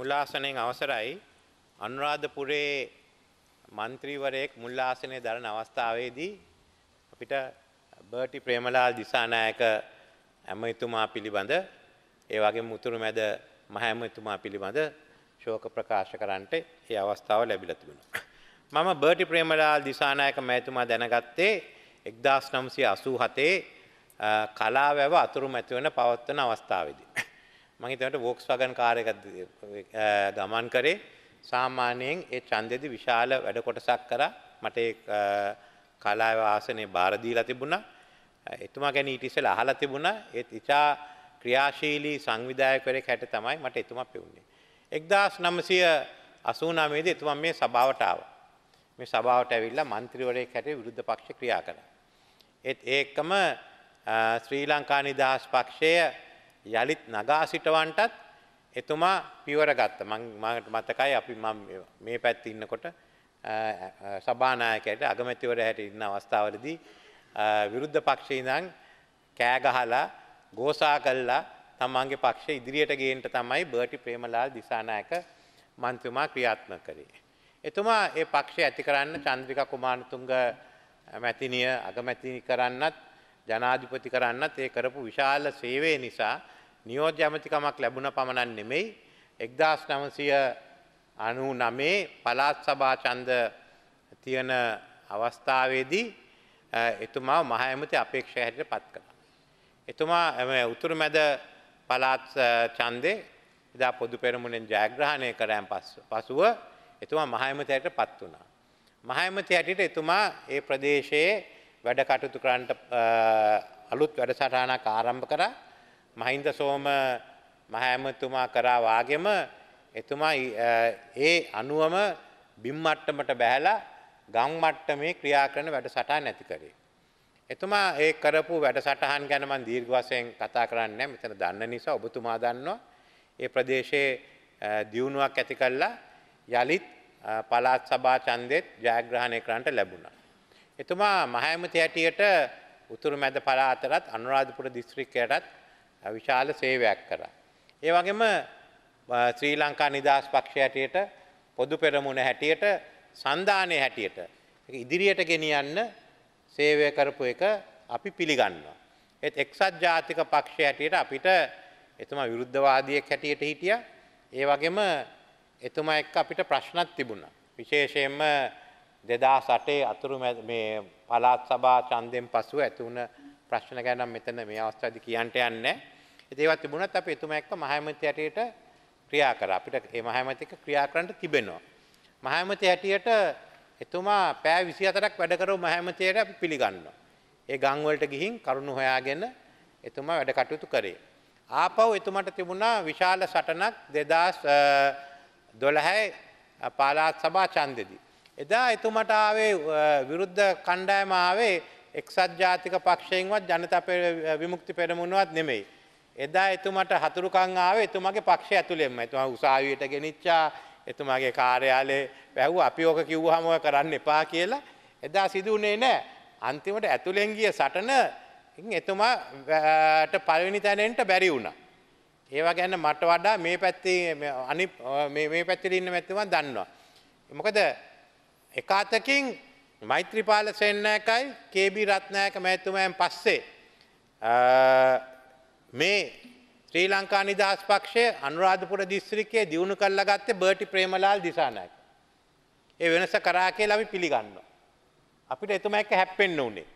මුල්ලාසනෙන් අවසරයි අනුරාධපුරේ මන්ත්‍රීවරයෙක් මුල්ලාසනය දරන අවස්ථාවේදී අපිට බර්ටි ප්‍රේමලාල් දිසානායක ඇමතුමා පිළිබඳ ඒ වගේ මුතුරු මැද මහැමතුමා පිළිබඳ ශෝක ප්‍රකාශ කරන්නට ඒ අවස්ථාව ලැබිලා තිබුණා. මම බර්ටි ප්‍රේමලාල් දිසානායක මැතිතුමා දැනගත්තේ 1987 කලාවැව අතුරු මැතිවන පවත්වන අවස්ථාවේදී. මම හිතනට Volkswagen කාර් එකක් ගමන් කරේ සාමාන්‍යයෙන් ඒ ඡන්දෙදි විශාල වැඩ කොටසක් කරා මට ඒ කලාව ආසනේ බාර දීලා තිබුණා එතුමා ගැන ඊට ඉස්සෙල්ලා අහලා තිබුණා ඒත් ඉතා ක්‍රියාශීලී සංවිධායකවරයෙක් හැට තමයි මට එතුමා පෙවුනේ 1989 දී එතුමා මේ සභාවට ආවා මේ සභාවට ඇවිල්ලා മന്ത്രിවරයෙක් හැටියට විරුද්ධ පක්ෂ ක්‍රියා කළා. ඒත් ඒකම ශ්‍රී ලංකා නිදහස් පක්ෂය යළිත් නගා සිටවන්ටත් එතුමා පියවර ගත්ත මට මතකයි අපි මේ පැත්ත ඉන්නකොට සභානායකයට අගමැතිවර හැට ඉන්න අවස්ථාවලදී විරුද්ධ පක්ෂේ ඉඳන් කෑගහලා ගෝසා කල්ලා තමන්ගේ පක්ෂ ඉදිරියට ගේන්ට තමයි බර්ටි ප්‍රේමලාල් දිසානායක මන්ත්‍රමා ක්‍රියාත්මක කරේ. එතුමා ඒ පක්ෂය ඇති කරන්න චන්ද්‍රික කුමාරතුංග මැතිනිය අගමැතිනි කරන්නත් ජනාධිපති කරන්නත් ඒ කරපු විශාල සේවය නිසා නියෝජ්‍ය ඇමතිකමක් ලැබුණ පමණක් නෙමෙයි 1999 පළාත් සභා ඡන්ද තියෙන අවස්ථාවේදී එතුමා මහ ඇමති අපේක්ෂා හැටියට පත් කළා. එතුමා උතුරු මැද පළාත් ඡන්දේ එදා පොදු පෙරමුණෙන් ජයග්‍රහණය කරයන් පසුව එතුමා මහ ඇමති හැටියට පත් වුණා. මහ ඇමති හැටියට එතුමා ඒ ප්‍රදේශයේ වැඩ කටයුතු කරන්නට අලුත් වැඩසටහනක් ආරම්භ කරා. මහින්ද සෝම මහඇමතුමා කරා වාගෙම එතුමා ඒ අනුවම බිම් මට්ටමට බැහැලා ගම් මට්ටමේ ක්‍රියා කරන වැඩසටහන් ඇති කරේ. එතුමා ඒ කරපු වැඩසටහන් ගැන මම දීර්ඝ වශයෙන් කතා කරන්නේ නැහැ. මෙතන දන්න නිසා ඔබතුමා දන්නවා. ඒ ප්‍රදේශයේ දියුණුවක් ඇති කළා. යලිත් පළාත් සභා ඡන්දෙත් ජයග්‍රහණය කරන්නට ලැබුණා. එතුමා මහයමති හැටියට උතුරු මැද පලාාතරත් අනුරාධපුර දිස්ත්‍රික්කයටත් විශාල සේවයක් කර. ඒ වගේම ශ්‍රී ලංකා නිදහස් පක්ෂ හැටියට පොදු පෙරමුණ හැටියට සන්ධානය හැටියට ඉදිරියට ගෙනියන්න සේවය කරපු එක අපි පිළිගන්නවා. ඒත් එක්සත් ජාතික පක්ෂ හැටියට අපිට එතුමා විරුද්ධවාදියෙක් හැටියට හිටිය ඒ වගේම එතුමා එක් අපිට ප්‍රශ්නත් තිබුණා. විශේෂයෙන්ම දෙදා සටේ අතුරු මේ පලාත් සභා චන්දයෙන් පසුව ඇති වුණ ප්‍රශ්න ගැන මෙතන මේ අවස්ථාවේදී කියන්න යන්නේ. ඒවත් තිබුණත් අපි එතුමා එක්ක මහයමති හැටියට ක්‍රියා කරා. අපිට මේ මහයමති එක්ක ක්‍රියා කරන්න තිබෙනවා. මහයමති හැටියට එතුමා පෑ 24ක් වැඩ කරව මහයමතියට අපි පිළිගන්නවා. ඒ ගම් වලට ගිහින් කරුණු හොයාගෙන එතුමා වැඩ කටයුතු කරේ. ආපහු එතුමාට තිබුණා විශාල සටනක් 2012 පාලාත් සභා ඡන්දෙදී. එදා එතුමට ආවේ විරුද්ධ කණ්ඩායම ආවේ එක්සත් ජාතික පක්ෂයෙන්වත් ජනතා විමුක්ති පෙරමුණුවත් නෙමෙයි. එදා එතුමට හතුරුකං ආවේ එතුමගේ පක්ෂය ඇතුළෙම. එතුමා උසාවියට ගෙනිච්චා. එතුමාගේ කාර්යාලේ වැහුව අපි ඕක කිව්වහම ඔය කරන්න එපා කියලා. එදා සිදු වුණේ නැහැ. අන්තිමට ඇතුළෙන් ගිය සටන එතුමාට පළවෙනි තැනෙන්ට බැරි වුණා. ඒවා ගැන මට වඩා මේ පැත්තේ අනි මේ පැත්තේ ඉන්න මැතිතුමා දන්නවා. මොකද එක අතකින් මෛත්‍රීපාල සෙන්නෑකයි කේබි රත්නායක මැතුමෑන් පස්සේ මේ ශ්‍රී ලංකා නිදහස් පක්ෂය අනුරාධපුර දිස්ත්‍රිකයේ දියුණු කරලා ගත්තේ බර්ටි ප්‍රේමලාල් දිසානායක. ඒ වෙනස කරා කියලා අපි පිළිගන්නවා. අපිට එතුමා එක්ක හැප්පෙන්න උනේ.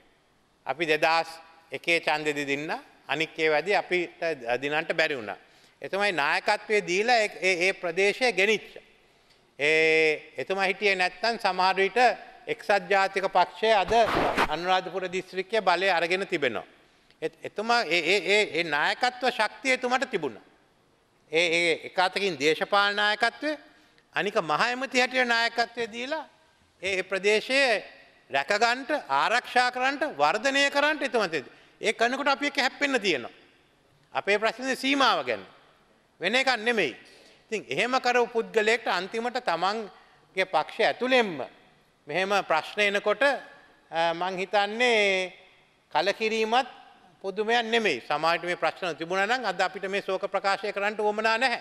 අපි 2001 ඡන්දෙදි දින්න අනික් ඒවාදී අපිට දිනන්න බැරි වුණා. එතුමයි නායකත්වයේ දීලා ඒ ඒ ප්‍රදේශය ගෙනිච්චා. ඒ එතුමා හිටියේ නැත්නම් සමහර විට එක්සත් ජාතික පක්ෂය අද අනුරාධපුර දිස්ත්‍රික්කයේ බලය අරගෙන තිබෙනවා. එතුමා ඒ ඒ ඒ නායකත්ව ශක්තිය එතුමට තිබුණා. ඒ ඒ එක අතකින් දේශපාලන නායකත්වය අනික මහ ඇමති හැටියට නායකත්වය දීලා ඒ ප්‍රදේශයේ රැකගන්ට ආරක්ෂා කරන්නට වර්ධනය කරන්නට එතුමා ඒ කරනකොට අපි එක හැප්පෙන්න තියෙනවා. අපේ ප්‍රශ්නේ සීමාව ගැන. වෙන එකක් නෙමෙයි. ඉතින් එහෙම කරපු පුද්ගලයෙක්ට අන්තිමට තමන්ගේ පක්ෂ ඇතුළෙන්ම මෙහෙම ප්‍රශ්න එනකොට මං හිතන්නේ කලකිරීමත් පුදුමයක් නෙමෙයි. සමාජයට මේ ප්‍රශ්න තිබුණා නම් අද අපිට මේ ශෝක ප්‍රකාශය කරන්න උවමනා නැහැ.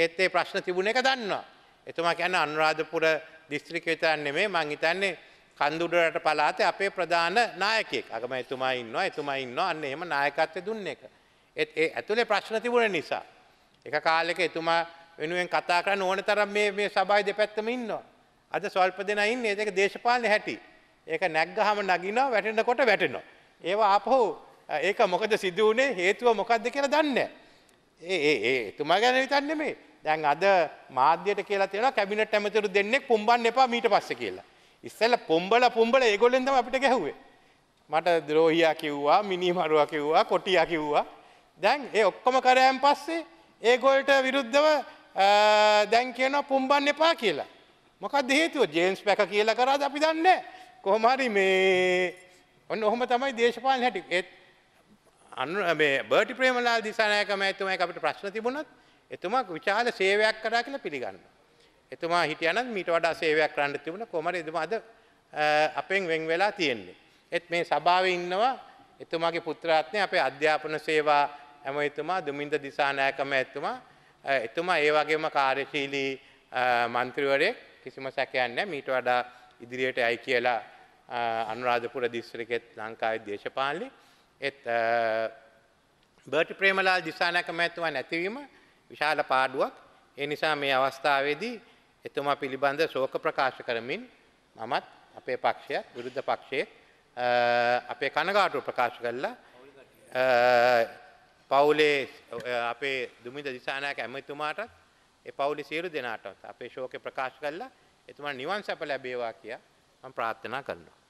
ඒත් ඒ ප්‍රශ්න තිබුණ එක දන්නවා. එතුමා කියන්නේ අනුරාධපුර දිස්ත්‍රික්කේ තන නෙමෙයි මං හිතන්නේ කන්දුඩරට පළාතේ අපේ ප්‍රධාන නායකයෙක්. අගමැතිතුමා ඉන්නවා, එතුමා ඉන්නවා. අන්න එහෙම නායකත්වය දුන්න එක. ඒත් ඒ ඇතුලේ ප්‍රශ්න තිබුණ නිසා එක කාලෙක එතුමා වෙනුවෙන් කතා කරන්න ඕන තරම් මේ මේ සභාවේ දෙපැත්තම ඉන්නවා. අද සල්ප දෙනා ඉන්නේ ඒක දේශපාලන හැටි. ඒක නැග්ගහම නගිනවා වැටෙනකොට වැටෙනවා. ඒවා ආපහු ඒක මොකද සිදු වුනේ හේතුව මොකද්ද කියලා දන්නේ ඒ ඒ ඒ එතුමා ගැන විතරක් නෙමෙයි. දැන් අද මාධ්‍යයට කියලා තියෙනවා කැබිනට් ඇමතිවරු දෙන්නෙක් පුම්බන්න එපා මීට පස්සේ කියලා. ඉස්සෙල්ලා පොම්බල පොම්බල ඒගොල්ලෙන් තමයි අපිට ගැහුවේ. මට ද්‍රෝහියා කිව්වා, මිනිමරුවා කිව්වා, කොටියා කිව්වා. දැන් ඒ ඔක්කොම කරයන් පස්සේ ඒගොල්ලට විරුද්ධව දැන් කියනවා පුම්බන්න එපා කියලා. මොකක්ද හේතුව? ජේම්ස් පැක කියලා කරාද අපි දන්නේ නැහැ. කොහොම හරි මේ ඔන්න ඔහොම තමයි දේශපාලන හැටි. ඒත් අනු මේ බර්ටි ප්‍රේමලාල් දිසානායක මහත්මයා අපිට ප්‍රශ්න තිබුණත් එතුමා විශාල සේවයක් කරා කියලා පිළිගන්නවා. එතුමා හිටියනම් මීට වඩා සේවයක් කරන්න තිබුණ කොහමද එතුමා අද අපෙන් වෙන් වෙලා තියෙන්නේ. ඒත් මේ සභාවේ ඉන්නවා එතුමාගේ පුත්‍රාත්මය අපේ අධ්‍යාපන සේවා හැම එතුමා දුමින්ද දිසානායක මහත්මයා එතුමා ඒ වගේම කාර්යශීලී මන්ත්‍රීවරයෙක් කිසිම සැකයක් නැහැ මීට වඩා ඉදිරියට යයි කියලා අනුරාධපුර දිස්ත්‍රික්කෙත් ලංකාවේ දේශපාලනේ එත් බර්ටි ප්‍රේමලාල් දිසානායක මහත්මයා නැතිවීම විශාල පාඩුවක් ඒ නිසා මේ අවස්ථාවේදී එතුමා පිළිබඳ ශෝක ප්‍රකාශ කරමින් මමත් අපේ පක්ෂය විරුද්ධ පක්ෂයේ අපේ කනගාටුව ප්‍රකාශ කළා පවුලේ අපේ දුමින්ද දිසානායක ඇමතුමාටත් ඒ පවුලේ සියලු දෙනාටත් අපේ ශෝකේ ප්‍රකාශ කළා එතුමා නිවන් සැප ලැබේවා කියා මම ප්‍රාර්ථනා කරනවා